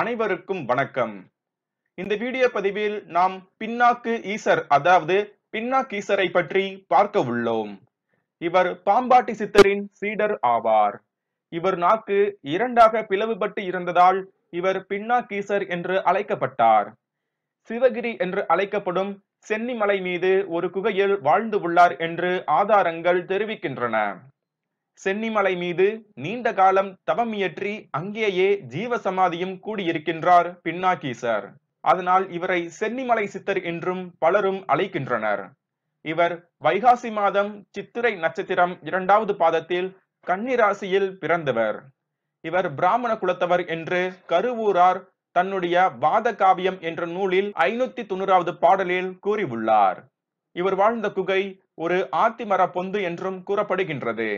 அனைவருக்கும் வணக்கம் இந்த வீடியோ பதிவில் நாம் பின்னாக்கு ஈசர் அதாவது பின்னாக்கு ஈசரை பற்றி பார்க்க உள்ளோம் இவர் பாம்பாட்டி சித்தரின் சீடர் ஆவார் இவர் நாக்கு இரண்டாக பிளவுபட்டு இருந்ததால் இவர் பின்னாக்கீசர் என்று அழைக்கப்பட்டார் சிவகிரி என்று அழைக்கப்படும் சென்னிமலை மீது ஒரு குகையில் வாழ்ந்து உள்ளார் என்று ஆதாரங்கள் தெரிவிக்கின்றன சென்னிமலை மீது நீண்ட காலம் தவமியற்றி இயற்றி அங்கேயே ஜீவசமாதியும் கூடியிருக்கின்றார் பின்னாகீசர் அதனால் இவரை சென்னிமலை சித்தர் என்றும் பலரும் அழைக்கின்றனர் இவர் வைகாசி மாதம் சித்திரை நட்சத்திரம் இரண்டாவது பாதத்தில் கன்னிராசியில் பிறந்தவர் இவர் பிராமண குலத்தவர் என்று கருவூரார் தன்னுடைய வாத காவியம் என்ற நூலில் ஐநூத்தி தொண்ணூறாவது பாடலில் கூறியுள்ளார் இவர் வாழ்ந்த குகை ஒரு ஆத்திமர பொந்து என்றும் கூறப்படுகின்றது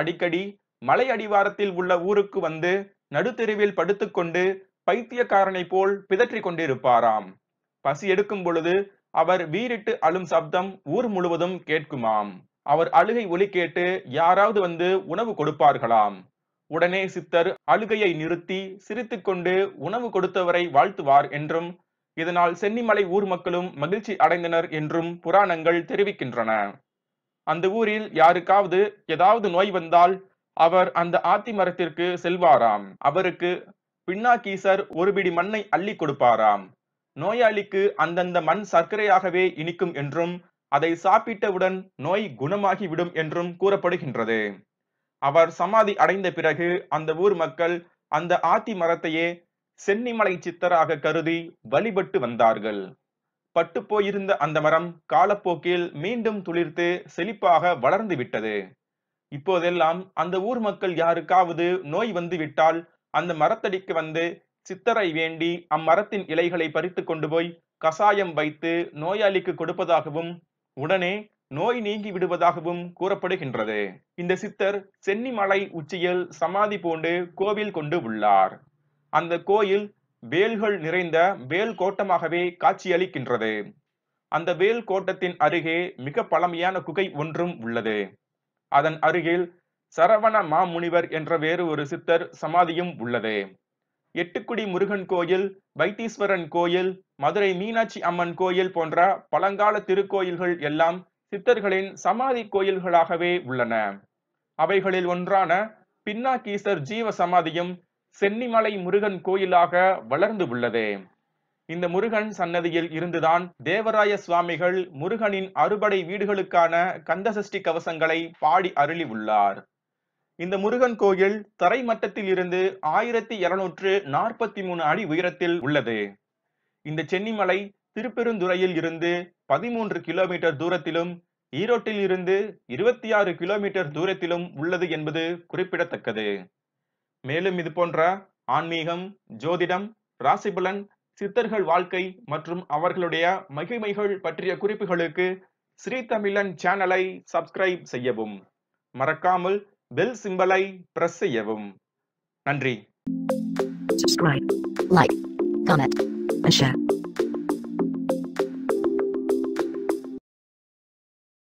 அடிக்கடி மலை அடிவாரத்தில் உள்ள ஊருக்கு வந்து நடுத்தெருவில் படுத்துக்கொண்டு பைத்தியக்காரனை போல் பிதற்றிக் கொண்டிருப்பாராம் பசி எடுக்கும் பொழுது அவர் வீரிட்டு அழும் சப்தம் ஊர் முழுவதும் கேட்குமாம் அவர் அழுகை ஒலி கேட்டு யாராவது வந்து உணவு கொடுப்பார்களாம் உடனே சித்தர் அழுகையை நிறுத்தி சிரித்துக்கொண்டு உணவு கொடுத்தவரை வாழ்த்துவார் என்றும் இதனால் சென்னிமலை ஊர் மக்களும் மகிழ்ச்சி அடைந்தனர் என்றும் புராணங்கள் தெரிவிக்கின்றன அந்த ஊரில் யாருக்காவது ஏதாவது நோய் வந்தால் அவர் அந்த ஆத்தி மரத்திற்கு செல்வாராம் அவருக்கு பின்னாக்கீசர் ஒரு பிடி மண்ணை அள்ளி கொடுப்பாராம் நோயாளிக்கு அந்தந்த மண் சர்க்கரையாகவே இனிக்கும் என்றும் அதை சாப்பிட்டவுடன் நோய் குணமாகி விடும் என்றும் கூறப்படுகின்றது அவர் சமாதி அடைந்த பிறகு அந்த ஊர் மக்கள் அந்த ஆத்தி மரத்தையே சென்னிமலை சித்தராக கருதி வழிபட்டு வந்தார்கள் பட்டு போயிருந்த அந்த மரம் காலப்போக்கில் மீண்டும் துளிர்த்து செழிப்பாக வளர்ந்து விட்டது இப்போதெல்லாம் அந்த ஊர் மக்கள் யாருக்காவது நோய் வந்து விட்டால் அந்த மரத்தடிக்கு வந்து சித்தரை வேண்டி அம்மரத்தின் இலைகளை பறித்து கொண்டு போய் கசாயம் வைத்து நோயாளிக்கு கொடுப்பதாகவும் உடனே நோய் நீங்கி விடுவதாகவும் கூறப்படுகின்றது இந்த சித்தர் சென்னிமலை உச்சியில் சமாதி பூண்டு கோவில் கொண்டு உள்ளார் அந்த கோயில் வேல்கள் நிறைந்த வேல் கோட்டமாகவே காட்சியளிக்கின்றது அந்த வேல் கோட்டத்தின் அருகே மிக பழமையான குகை ஒன்றும் உள்ளது அதன் அருகில் சரவண மாமுனிவர் என்ற வேறு ஒரு சித்தர் சமாதியும் உள்ளது எட்டுக்குடி முருகன் கோயில் வைத்தீஸ்வரன் கோயில் மதுரை மீனாட்சி அம்மன் கோயில் போன்ற பழங்கால திருக்கோயில்கள் எல்லாம் சித்தர்களின் சமாதி கோயில்களாகவே உள்ளன அவைகளில் ஒன்றான பின்னாக்கீசர் ஜீவ சமாதியும் சென்னிமலை முருகன் கோயிலாக வளர்ந்து உள்ளது இந்த முருகன் சன்னதியில் இருந்துதான் தேவராய சுவாமிகள் முருகனின் அறுபடை வீடுகளுக்கான கந்தசஷ்டி கவசங்களை பாடி அருளி உள்ளார் இந்த முருகன் கோயில் தரைமட்டத்தில் இருந்து ஆயிரத்தி இருநூற்று நாற்பத்தி மூணு அடி உயரத்தில் உள்ளது இந்த சென்னிமலை திருப்பெருந்துறையில் இருந்து பதிமூன்று கிலோமீட்டர் தூரத்திலும் ஈரோட்டில் இருந்து இருபத்தி ஆறு கிலோமீட்டர் தூரத்திலும் உள்ளது என்பது குறிப்பிடத்தக்கது மேலும் இது போன்ற ஆன்மீகம் ஜோதிடம் ராசிபலன் சித்தர்கள் வாழ்க்கை மற்றும் அவர்களுடைய மகிமைகள் பற்றிய குறிப்புகளுக்கு ஸ்ரீ தமிழன் சேனலை சப்ஸ்கிரைப் செய்யவும் மறக்காமல் பெல் சிம்பலை பிரஸ் செய்யவும் நன்றி Subscribe, like, comment, and share.